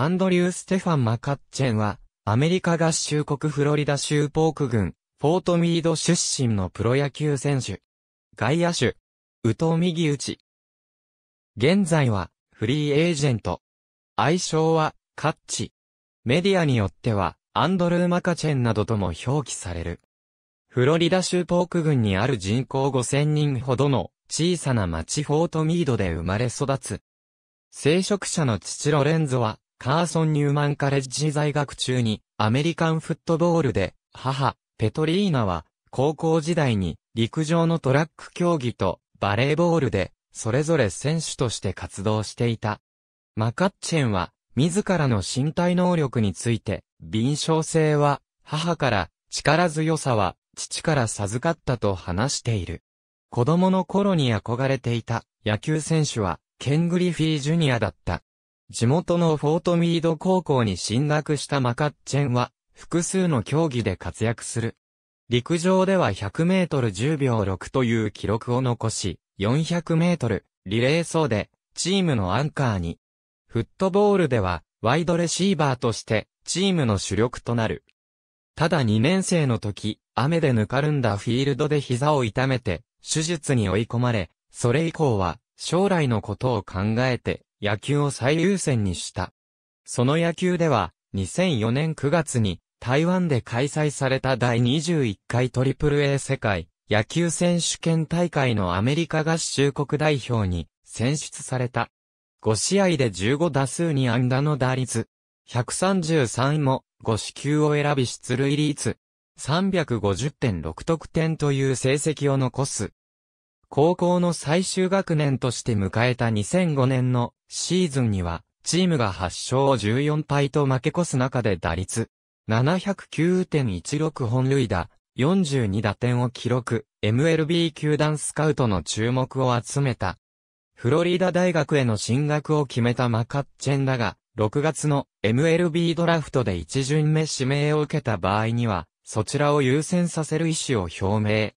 アンドリュー・ステファン・マカッチェンは、アメリカ合衆国フロリダ州ポーク郡、フォートミード出身のプロ野球選手。外野手。宇藤右打ち。現在は、フリーエージェント。愛称は、カッチ。メディアによっては、アンドルー・マカチェンなどとも表記される。フロリダ州ポーク郡にある人口5000人ほどの小さな町フォートミードで生まれ育つ。聖職者の父ロレンゾは、カーソン・ニューマンカレッジ在学中にアメリカンフットボールで母、ペトリーナは高校時代に陸上のトラック競技とバレーボールでそれぞれ選手として活動していた。マカッチェンは自らの身体能力について、敏捷性は母から力強さは父から授かったと話している。子供の頃に憧れていた野球選手はケン・グリフィー・ジュニアだった。地元のフォートミード高校に進学したマカッチェンは、複数の競技で活躍する。陸上では100メートル10秒6という記録を残し、400メートル、リレー走で、チームのアンカーに。フットボールでは、ワイドレシーバーとして、チームの主力となる。ただ2年生の時、雨でぬかるんだフィールドで膝を痛めて、手術に追い込まれ、それ以降は、将来のことを考えて、野球を最優先にした。その野球では、2004年9月に台湾で開催された第21回 AAA 世界野球選手権大会のアメリカ合衆国代表に選出された。5試合で15打数に安打の打率。133も5四球を選び出塁率。350.6得点という成績を残す。高校の最終学年として迎えた2005年のシーズンには、チームが8勝14敗と負け越す中で打率、709.16本塁打、42打点を記録、MLB 球団スカウトの注目を集めた。フロリダ大学への進学を決めたマカッチェンだが、6月の MLB ドラフトで一巡目指名を受けた場合には、そちらを優先させる意思を表明。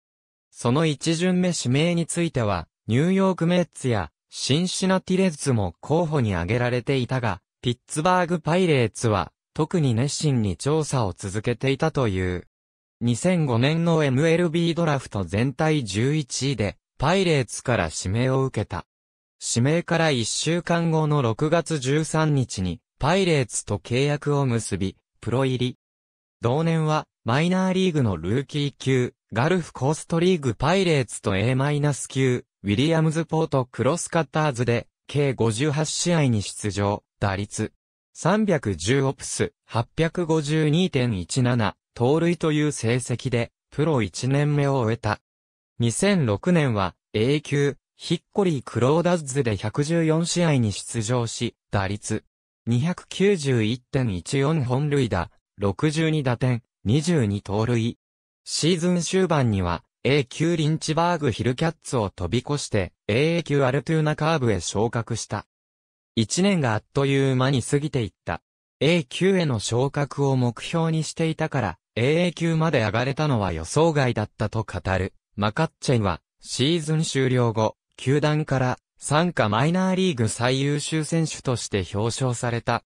その一巡目指名については、ニューヨークメッツやシンシナティレッズも候補に挙げられていたが、ピッツバーグパイレーツは特に熱心に調査を続けていたという。2005年の MLB ドラフト全体11位で、パイレーツから指名を受けた。指名から1週間後の6月13日に、パイレーツと契約を結び、プロ入り。同年は、マイナーリーグのルーキー級、ガルフコーストリーグパイレーツと A- 級、ウィリアムズポートクロスカッターズで、計58試合に出場、打率。310オプス、852.17、盗塁という成績で、プロ1年目を終えた。2006年は、A 級、ヒッコリー・クローダッズで114試合に出場し、打率291.14本塁打、62打点、22盗塁。シーズン終盤には A 級リンチバーグヒルキャッツを飛び越して AA 級アルトゥーナカーブへ昇格した。一年があっという間に過ぎていった。A 級への昇格を目標にしていたから、AA 級まで上がれたのは予想外だったと語る。マカッチェンは、シーズン終了後、球団から、参加マイナーリーグ最優秀選手として表彰された。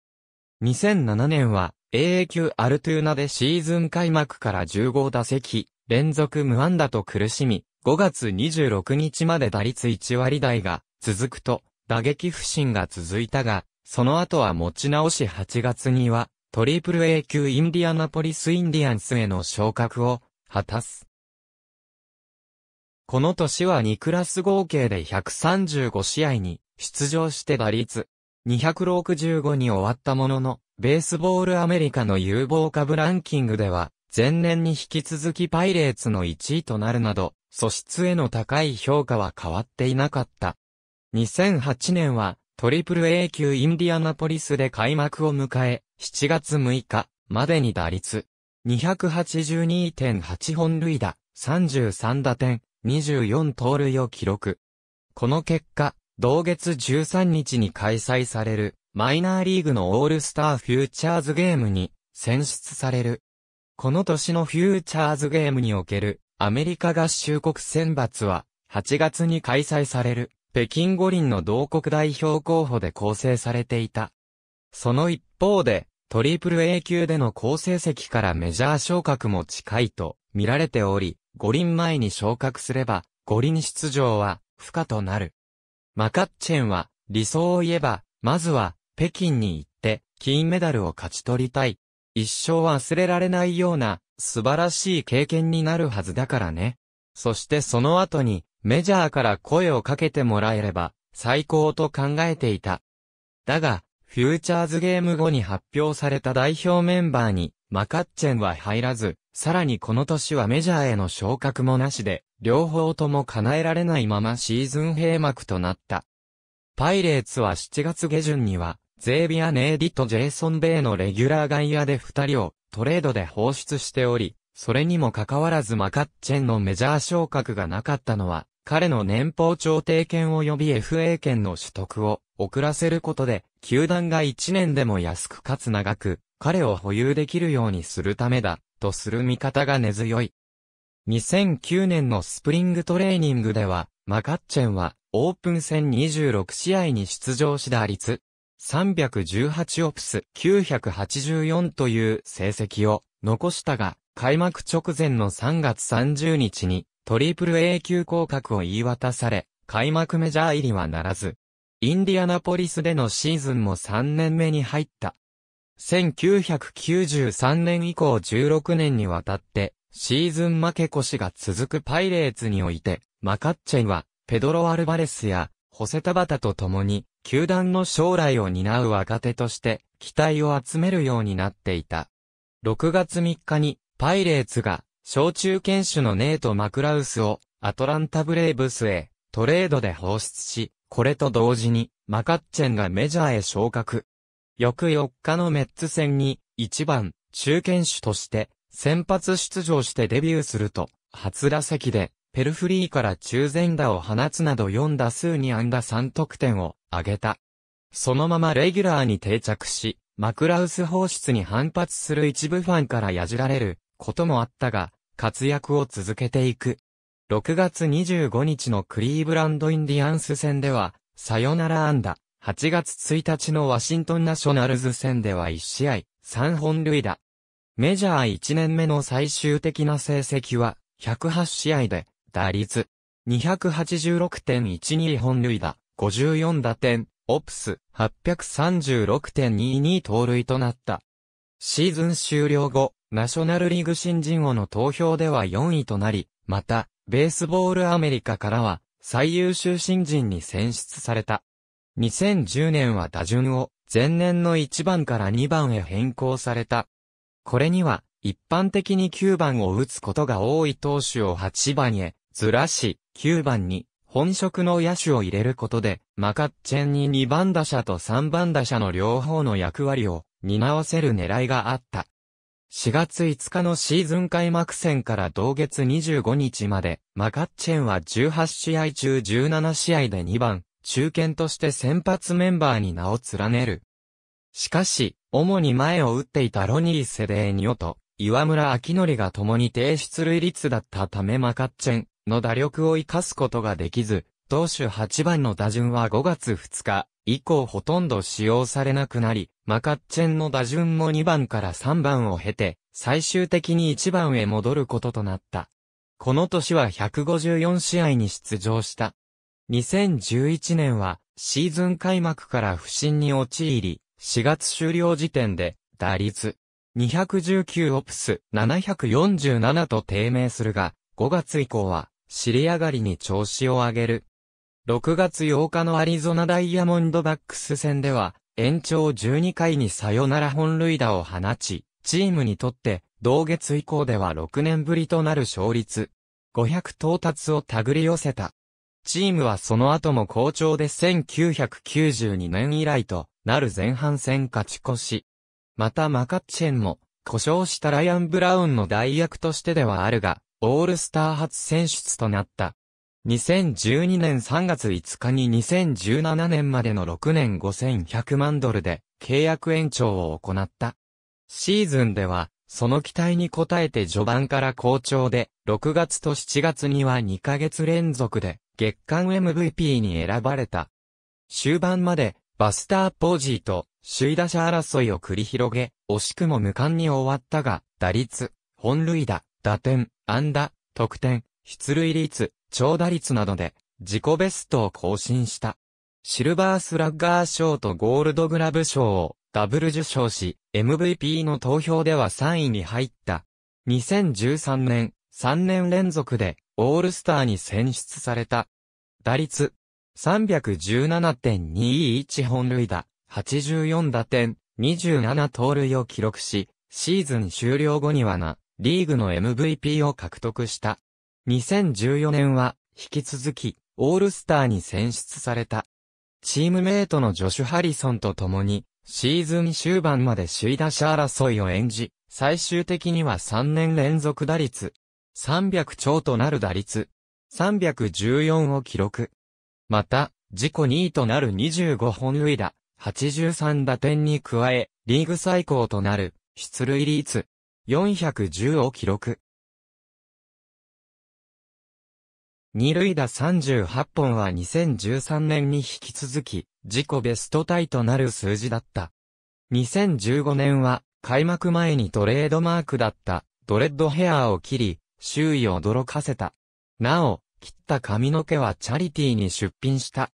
2007年は、AA 級アルトゥーナでシーズン開幕から15打席、連続無安打と苦しみ、5月26日まで打率1割台が続くと、打撃不振が続いたが、その後は持ち直し8月には、トリプル A 級インディアナポリスインディアンスへの昇格を果たす。この年は2クラス合計で135試合に出場して打率265に終わったものの、ベースボールアメリカの有望株ランキングでは前年に引き続きパイレーツの1位となるなど、素質への高い評価は変わっていなかった。2008年は、トリプル A 級インディアナポリスで開幕を迎え、7月6日までに打率282.8本塁打、33打点、24盗塁を記録。この結果、同月13日に開催されるマイナーリーグのオールスターフューチャーズゲームに選出される。この年のフューチャーズゲームにおけるアメリカ合衆国選抜は8月に開催される北京五輪の同国代表候補で構成されていた。その一方で、トリプル A 級での好成績からメジャー昇格も近いと見られており、五輪前に昇格すれば、五輪出場は不可となる。マカッチェンは理想を言えば、まずは北京に行って金メダルを勝ち取りたい一生忘れられないような素晴らしい経験になるはずだからね。そしてその後にメジャーから声をかけてもらえれば最高と考えていた。だが、フューチャーズゲーム後に発表された代表メンバーにマカッチェンは入らず、さらにこの年はメジャーへの昇格もなしで、両方とも叶えられないままシーズン閉幕となった。パイレーツは7月下旬には、ゼービア・ネーディとジェイソン・ベイのレギュラー外野で二人をトレードで放出しており、それにもかかわらずマカッチェンのメジャー昇格がなかったのは、彼の年俸調停権及び FA 権の取得を遅らせることで、球団が1年でも安くかつ長く、彼を保有できるようにするためだ、とする見方が根強い。2009年のスプリングトレーニングでは、マカッチェンは、オープン戦26試合に出場し打率、318オプス984という成績を残したが、開幕直前の3月30日にトリプル A 級降格を言い渡され、開幕メジャー入りはならず、インディアナポリスでのシーズンも3年目に入った。1993年以降16年にわたって、シーズン負け越しが続くパイレーツにおいて、マカッチェンは、ペドロ・アルバレスや、ホセタバタと共に、球団の将来を担う若手として期待を集めるようになっていた。6月3日にパイレーツが小中堅手のネート・マクラウスをアトランタ・ブレイブスへトレードで放出し、これと同時にマカッチェンがメジャーへ昇格。翌4日のメッツ戦に1番中堅手として先発出場してデビューすると、初打席でペルフリーから中前打を放つなど4打数に安打3得点を上げた。そのままレギュラーに定着し、マクラウス放出に反発する一部ファンからやじられることもあったが、活躍を続けていく。6月25日のクリーブランドインディアンス戦では、サヨナラ安打。8月1日のワシントンナショナルズ戦では1試合、3本塁打。メジャー1年目の最終的な成績は、108試合で、打率、286.12本塁打、54打点、オプス836.22盗塁となった。シーズン終了後、ナショナルリーグ新人王の投票では4位となり、また、ベースボールアメリカからは最優秀新人に選出された。2010年は打順を前年の1番から2番へ変更された。これには一般的に9番を打つことが多い投手を8番へずらし9番に本職の野手を入れることで、マカッチェンに2番打者と3番打者の両方の役割を担わせる狙いがあった。4月5日のシーズン開幕戦から同月25日まで、マカッチェンは18試合中17試合で2番、中堅として先発メンバーに名を連ねる。しかし、主に前を打っていたロニー・セデーニョと、岩村明則が共に低出塁率だったためマカッチェン、の打力を生かすことができず、同種8番の打順は5月2日以降ほとんど使用されなくなり、マカッチェンの打順も2番から3番を経て、最終的に1番へ戻ることとなった。この年は154試合に出場した。2011年はシーズン開幕から不振に陥り、4月終了時点で打率219オプス747と低迷するが、5月以降は尻上がりに調子を上げる。6月8日のアリゾナダイヤモンドバックス戦では、延長12回にサヨナラ本塁打を放ち、チームにとって、同月以降では6年ぶりとなる勝率、500到達を手繰り寄せた。チームはその後も好調で1992年以来となる前半戦勝ち越し。またマカッチェンも、故障したライアン・ブラウンの代役としてではあるが、オールスター初選出となった。2012年3月5日に2017年までの6年5100万ドルで契約延長を行った。シーズンでは、その期待に応えて序盤から好調で、6月と7月には2ヶ月連続で月間 MVP に選ばれた。終盤までバスターポージーと首位打者争いを繰り広げ、惜しくも無冠に終わったが、打率、本塁打、打点、安打、得点、出塁率、長打率などで自己ベストを更新した。シルバースラッガー賞とゴールドグラブ賞をダブル受賞し、MVP の投票では3位に入った。2013年、3年連続でオールスターに選出された。打率、317.221本塁打、84打点、27盗塁を記録し、シーズン終了後にはな、リーグの MVP を獲得した。2014年は、引き続き、オールスターに選出された。チームメイトのジョシュ・ハリソンと共に、シーズン終盤まで首位打者争いを演じ、最終的には3年連続打率、300超となる打率、314を記録。また、自己2位となる25本塁打、83打点に加え、リーグ最高となる、出塁率、410を記録。二塁打38本は2013年に引き続き、自己ベストタイとなる数字だった。2015年は、開幕前にトレードマークだった、ドレッドヘアーを切り、周囲を驚かせた。なお、切った髪の毛はチャリティーに出品した。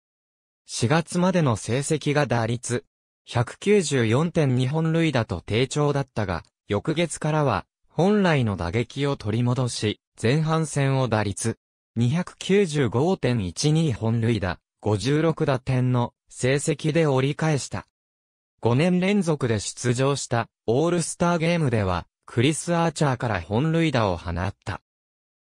4月までの成績が打率、194.2本塁打と低調だったが、翌月からは、本来の打撃を取り戻し、前半戦を打率、295.12本塁打、56打点の成績で折り返した。5年連続で出場したオールスターゲームでは、クリス・アーチャーから本塁打を放った。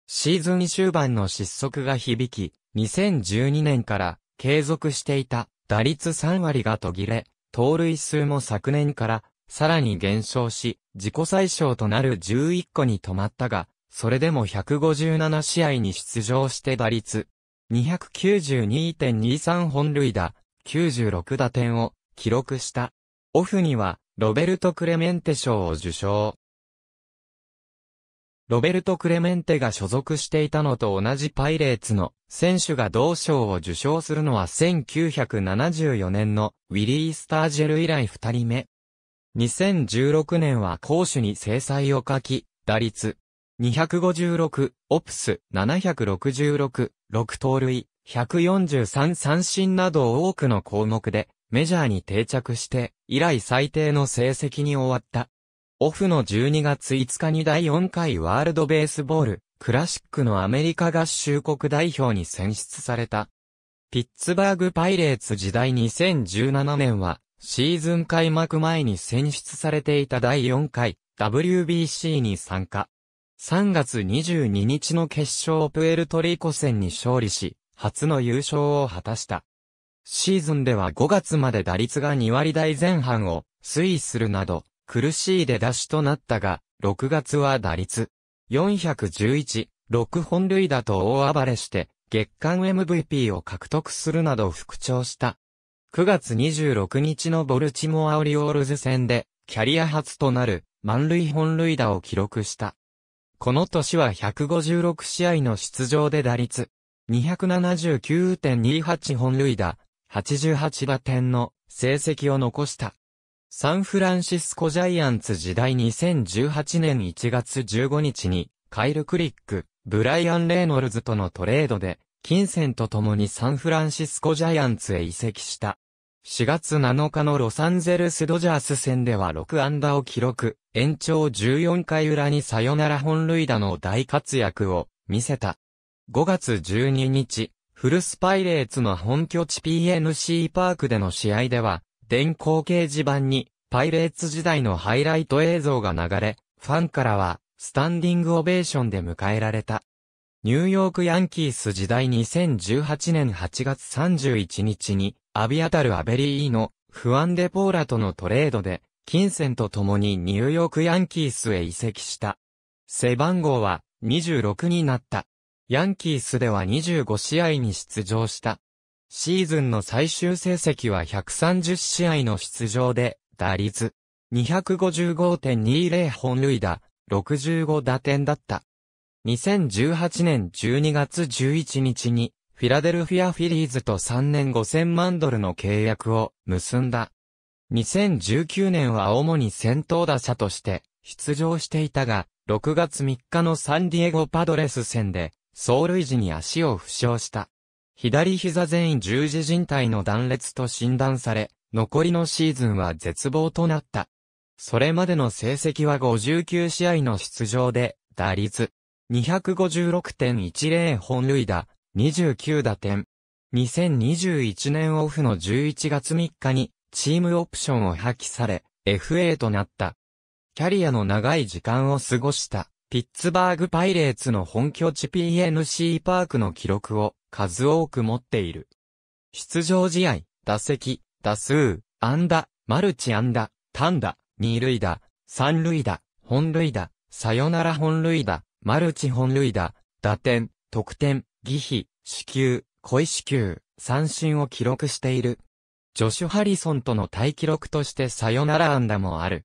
シーズン終盤の失速が響き、2012年から継続していた打率3割が途切れ、盗塁数も昨年からさらに減少し、自己最小となる11個に止まったが、それでも157試合に出場して打率、292.23本塁打、96打点を記録した。オフには、ロベルト・クレメンテ賞を受賞。ロベルト・クレメンテが所属していたのと同じパイレーツの選手が同賞を受賞するのは1974年のウィリー・スタージェル以来2人目。2016年は攻守に制裁を書き、打率、256、オプス、766、6盗塁、143三振など多くの項目で、メジャーに定着して、以来最低の成績に終わった。オフの12月5日に第4回ワールドベースボール、クラシックのアメリカ合衆国代表に選出された。ピッツバーグパイレーツ時代2017年は、シーズン開幕前に選出されていた第4回 WBC に参加。3月22日の決勝プエルトリコ戦に勝利し、初の優勝を果たした。シーズンでは5月まで打率が2割台前半を推移するなど、苦しい出だしとなったが、6月は打率411、6本塁打と大暴れして、月間 MVP を獲得するなど復調した。9月26日のボルチモアオリオールズ戦で、キャリア初となる満塁本塁打を記録した。この年は156試合の出場で打率、279.28本塁打、88打点の成績を残した。サンフランシスコジャイアンツ時代2018年1月15日に、カイル・クリック、ブライアン・レイノルズとのトレードで、金銭と共にサンフランシスコジャイアンツへ移籍した。4月7日のロサンゼルスドジャース戦では6安打を記録、延長14回裏にサヨナラ本塁打の大活躍を見せた。5月12日、フルスパイレーツの本拠地 PNC パークでの試合では、電光掲示板にパイレーツ時代のハイライト映像が流れ、ファンからはスタンディングオベーションで迎えられた。ニューヨークヤンキース時代2018年8月31日にアビアタル・アベリーのフアン・デ・ポーラとのトレードで、金銭と共にニューヨーク・ヤンキースへ移籍した。背番号は26になった。ヤンキースでは25試合に出場した。シーズンの最終成績は130試合の出場で、打率255.20本塁打、65打点だった。2018年12月11日にフィラデルフィアフィリーズと3年5000万ドルの契約を結んだ。2019年は主に先頭打者として出場していたが、6月3日のサンディエゴパドレス戦で、走塁時に足を負傷した。左膝全員十字靭帯の断裂と診断され、残りのシーズンは絶望となった。それまでの成績は59試合の出場で、打率256.10本塁打、29打点。2021年オフの11月3日にチームオプションを破棄され FA となった。キャリアの長い時間を過ごしたピッツバーグパイレーツの本拠地 PNC パークの記録を数多く持っている。出場試合、打席、打数、安打、マルチ安打、単打、二塁打、三塁打、本塁打、サヨナラ本塁打、マルチ本塁打、打点、得点、疑比、死球、恋死球、三振を記録している。ジョシュ・ハリソンとの対記録としてサヨナラ安打もある。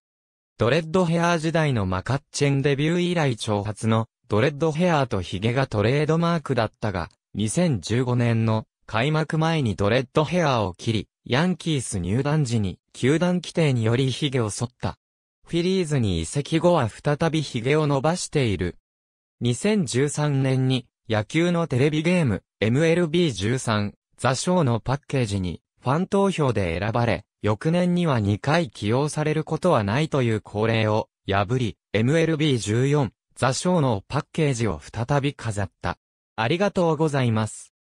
ドレッドヘアー時代のマカッチェンデビュー以来挑発のドレッドヘアーとヒゲがトレードマークだったが、2015年の開幕前にドレッドヘアーを切り、ヤンキース入団時に球団規定によりヒゲを剃った。フィリーズに移籍後は再びヒゲを伸ばしている。2013年に野球のテレビゲーム、MLB13、ザ・ショーのパッケージに、ファン投票で選ばれ、翌年には2回起用されることはないという恒例を破り、MLB14、ザ・ショーのパッケージを再び飾った。ありがとうございます。